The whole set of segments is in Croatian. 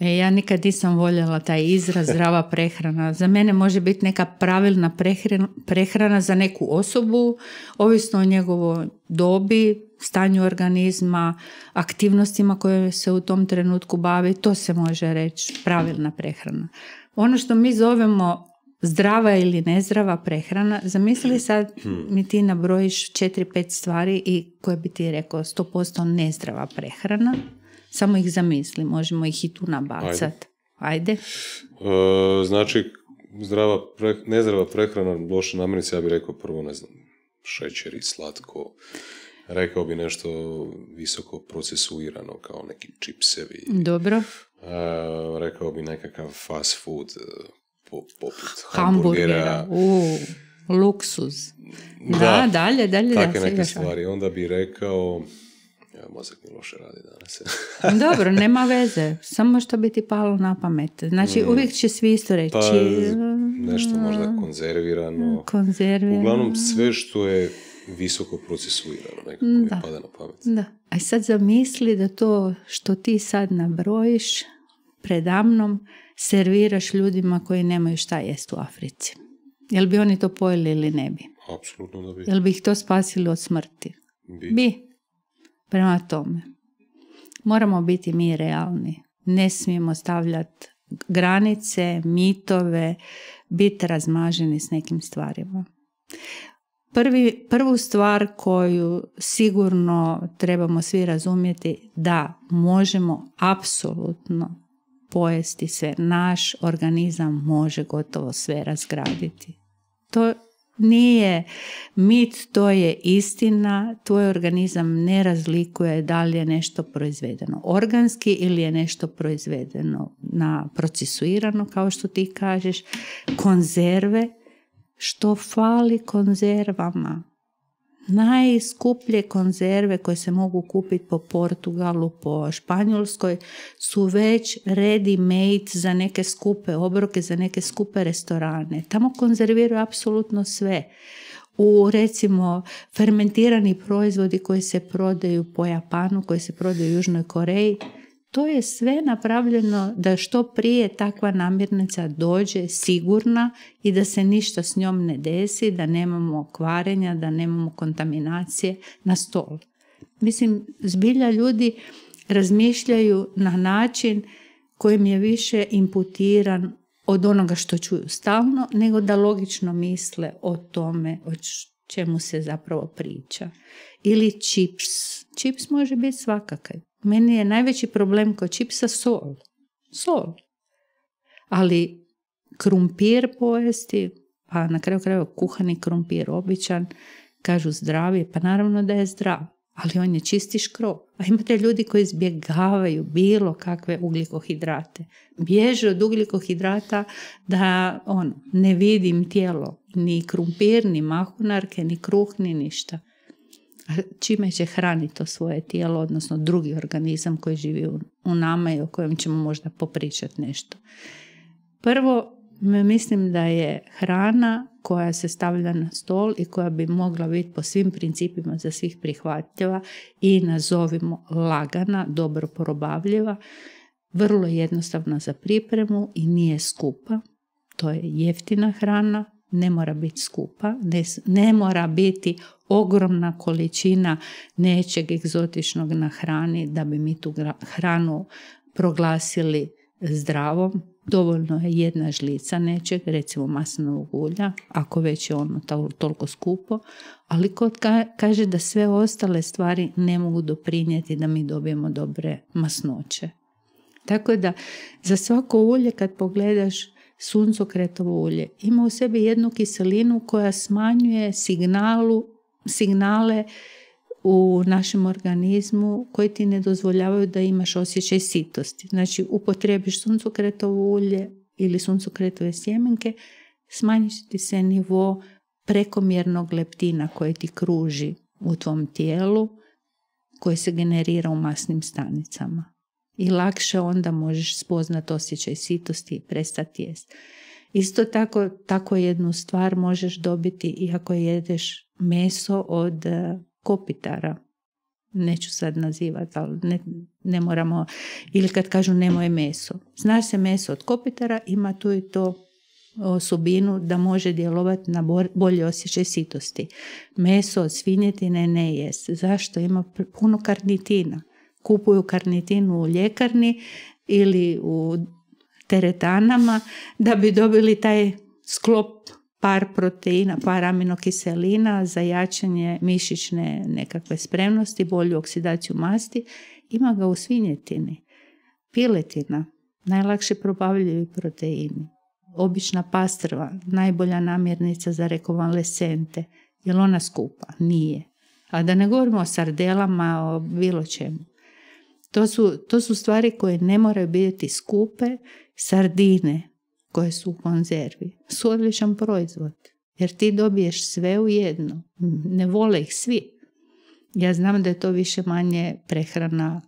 E, ja nikad nisam voljela taj izraz zdrava prehrana. Za mene može biti neka pravilna prehrana za neku osobu, ovisno o njegovoj dobi, stanju organizma, aktivnostima koje se u tom trenutku bavi, to se može reći pravilna prehrana. Ono što mi zovemo zdrava ili nezdrava prehrana, zamisli sad hmm. mi ti nabrojiš 4-5 stvari i koje bi ti rekao 100% nezdrava prehrana. Samo ih zamisli, možemo ih i tu nabacati. Ajde. E, znači, zdrava nezdrava prehrana, loše namirnice, ja bih rekao prvo, ne znam, šećer i slatko. Rekao bi nešto visoko procesuirano, kao neki čipsevi. Dobro. E, rekao bi nekakav fast food, e, po, poput hamburgera. U, luksuz. Da, da, dalje, dalje. Takve da, neke stvari. Onda bi rekao ja, mozak mi loše radi danas. Dobro, nema veze. Samo što bi ti palo na pamet. Znači, mm. uvijek će svi isto reći. Pa, e, nešto mm, možda mm, konzervirano. Uglavnom, sve što je visoko procesuirano. Nekako da. mi pada na pamet. Da. A sad zamisli da to što ti sad nabrojiš predamnom serviraš ljudima koji nemaju šta jest u Africi. Jel bi oni to pojeli ili ne bi? Apsolutno da bi. Jel bi ih to spasili od smrti? Bi. bi. Prema tome, moramo biti mi realni. Ne smijemo stavljati granice, mitove, biti razmaženi s nekim stvarima. Prvi, prvu stvar koju sigurno trebamo svi razumjeti da možemo apsolutno pojesti sve. Naš organizam može gotovo sve razgraditi. To nije mit, to je istina, tvoj organizam ne razlikuje da li je nešto proizvedeno organski ili je nešto proizvedeno na procesuirano, kao što ti kažeš, konzerve, što fali konzervama? najskuplje konzerve koje se mogu kupiti po Portugalu, po Španjolskoj su već ready made za neke skupe obroke, za neke skupe restorane. Tamo konzerviraju apsolutno sve. U recimo fermentirani proizvodi koji se prodaju po Japanu, koji se prodaju u Južnoj Koreji, to je sve napravljeno da što prije takva namirnica dođe sigurna i da se ništa s njom ne desi, da nemamo kvarenja, da nemamo kontaminacije na stol. Mislim, zbilja ljudi razmišljaju na način kojim je više imputiran od onoga što čuju stalno, nego da logično misle o tome o čemu se zapravo priča. Ili čips. Čips može biti svakakav. Meni je najveći problem kod čipsa sol. Sol. Ali krumpir pojesti, pa na kraju krajeva kuhani krumpir, običan, kažu zdravi, pa naravno da je zdrav, ali on je čisti škrob. A imate ljudi koji izbjegavaju bilo kakve ugljikohidrate. Bježe od ugljikohidrata da on, ne vidim tijelo, ni krumpir, ni mahunarke, ni kruh, ni ništa čime će hraniti to svoje tijelo, odnosno drugi organizam koji živi u nama i o kojem ćemo možda popričati nešto. Prvo, mislim da je hrana koja se stavlja na stol i koja bi mogla biti po svim principima za svih prihvatljiva i nazovimo lagana, dobro probavljiva, vrlo jednostavna za pripremu i nije skupa. To je jeftina hrana, ne mora biti skupa, ne, ne mora biti ogromna količina nečeg egzotičnog na hrani da bi mi tu hranu proglasili zdravom. Dovoljno je jedna žlica nečeg, recimo maslinovog ulja, ako već je ono toliko skupo, ali kod kaže da sve ostale stvari ne mogu doprinijeti da mi dobijemo dobre masnoće. Tako da za svako ulje kad pogledaš suncokretovo ulje. Ima u sebi jednu kiselinu koja smanjuje signalu, signale u našem organizmu koji ti ne dozvoljavaju da imaš osjećaj sitosti. Znači upotrebiš suncokretovo ulje ili suncokretove sjemenke, smanjiš ti se nivo prekomjernog leptina koje ti kruži u tvom tijelu, koji se generira u masnim stanicama i lakše onda možeš spoznat osjećaj sitosti i prestati jesti. Isto tako, tako jednu stvar možeš dobiti i ako jedeš meso od e, kopitara. Neću sad nazivati, ali ne, ne moramo, ili kad kažu nemoj meso. Znaš se meso od kopitara, ima tu i to osobinu da može djelovati na bolje osjećaj sitosti. Meso od svinjetine ne jest. Zašto? Ima puno karnitina kupuju karnitinu u ljekarni ili u teretanama da bi dobili taj sklop par proteina, par aminokiselina za jačanje mišićne nekakve spremnosti, bolju oksidaciju masti. Ima ga u svinjetini. Piletina, najlakše probavljivi proteini. Obična pastrva, najbolja namjernica za Je Jel ona skupa? Nije. A da ne govorimo o sardelama, o bilo čemu. To su, to su stvari koje ne moraju biti skupe, sardine koje su u konzervi. Su odličan proizvod jer ti dobiješ sve u jedno. Ne vole ih svi. Ja znam da je to više manje prehrana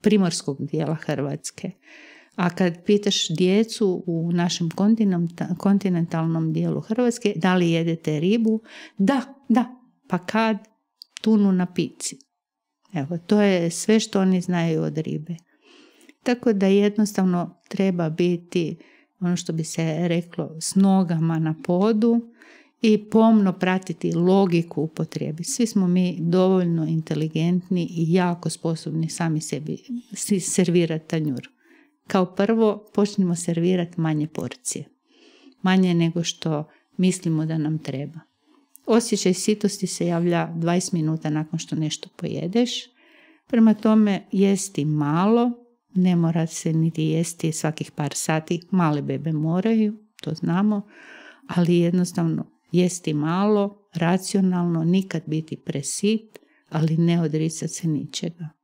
primorskog dijela Hrvatske. A kad pitaš djecu u našem kontinentalnom dijelu Hrvatske da li jedete ribu, da, da, pa kad tunu na pici. Evo, to je sve što oni znaju od ribe. Tako da jednostavno treba biti, ono što bi se reklo, s nogama na podu i pomno pratiti logiku upotrijebi. Svi smo mi dovoljno inteligentni i jako sposobni sami sebi servirati tanjur. Kao prvo počnemo servirati manje porcije. Manje nego što mislimo da nam treba. Osjećaj sitosti se javlja 20 minuta nakon što nešto pojedeš. Prema tome jesti malo, ne mora se niti jesti svakih par sati. Male bebe moraju, to znamo, ali jednostavno jesti malo, racionalno, nikad biti presit, ali ne odricati se ničega.